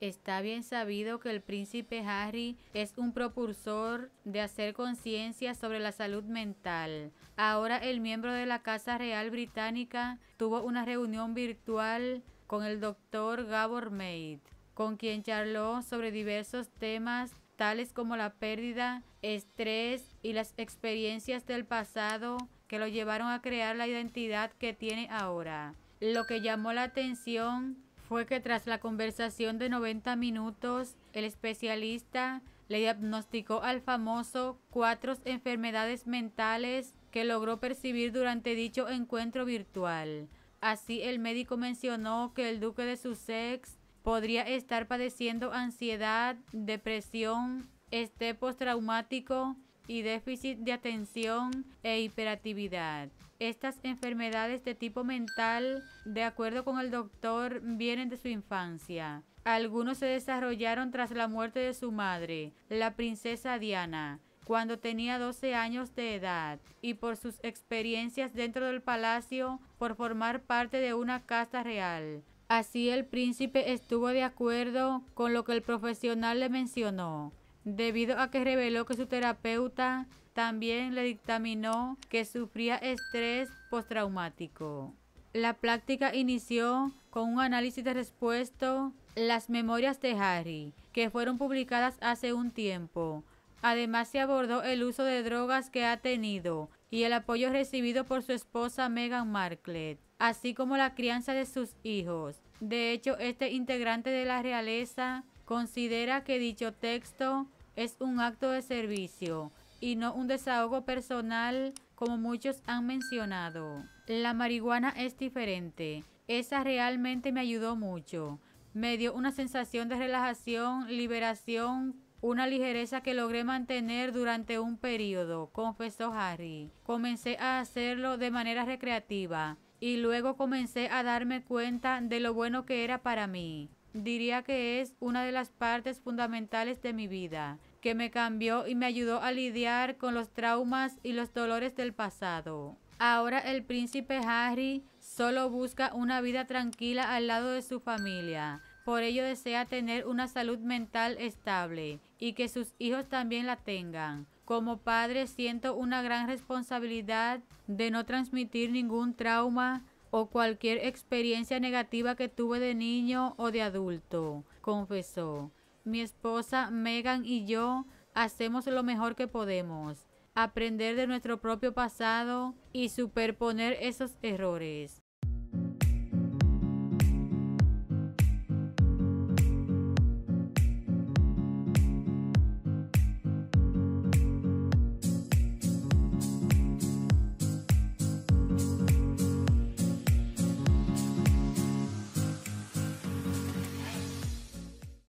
Está bien sabido que el príncipe Harry es un propulsor de hacer conciencia sobre la salud mental. Ahora el miembro de la Casa Real Británica tuvo una reunión virtual con el doctor Gabor Maid, con quien charló sobre diversos temas tales como la pérdida, estrés y las experiencias del pasado que lo llevaron a crear la identidad que tiene ahora. Lo que llamó la atención fue que tras la conversación de 90 minutos, el especialista le diagnosticó al famoso cuatro enfermedades mentales que logró percibir durante dicho encuentro virtual. Así el médico mencionó que el duque de Sussex podría estar padeciendo ansiedad, depresión, esté postraumático y déficit de atención e hiperactividad. Estas enfermedades de tipo mental, de acuerdo con el doctor, vienen de su infancia. Algunos se desarrollaron tras la muerte de su madre, la princesa Diana, cuando tenía 12 años de edad, y por sus experiencias dentro del palacio por formar parte de una casta real. Así el príncipe estuvo de acuerdo con lo que el profesional le mencionó debido a que reveló que su terapeuta también le dictaminó que sufría estrés postraumático. La práctica inició con un análisis de respuesta Las Memorias de Harry, que fueron publicadas hace un tiempo. Además se abordó el uso de drogas que ha tenido y el apoyo recibido por su esposa Meghan Markle, así como la crianza de sus hijos. De hecho, este integrante de la realeza considera que dicho texto es un acto de servicio y no un desahogo personal como muchos han mencionado. La marihuana es diferente. Esa realmente me ayudó mucho. Me dio una sensación de relajación, liberación, una ligereza que logré mantener durante un periodo, confesó Harry. Comencé a hacerlo de manera recreativa y luego comencé a darme cuenta de lo bueno que era para mí. Diría que es una de las partes fundamentales de mi vida que me cambió y me ayudó a lidiar con los traumas y los dolores del pasado. Ahora el príncipe Harry solo busca una vida tranquila al lado de su familia. Por ello desea tener una salud mental estable y que sus hijos también la tengan. Como padre siento una gran responsabilidad de no transmitir ningún trauma o cualquier experiencia negativa que tuve de niño o de adulto, confesó. Mi esposa, Megan y yo hacemos lo mejor que podemos, aprender de nuestro propio pasado y superponer esos errores.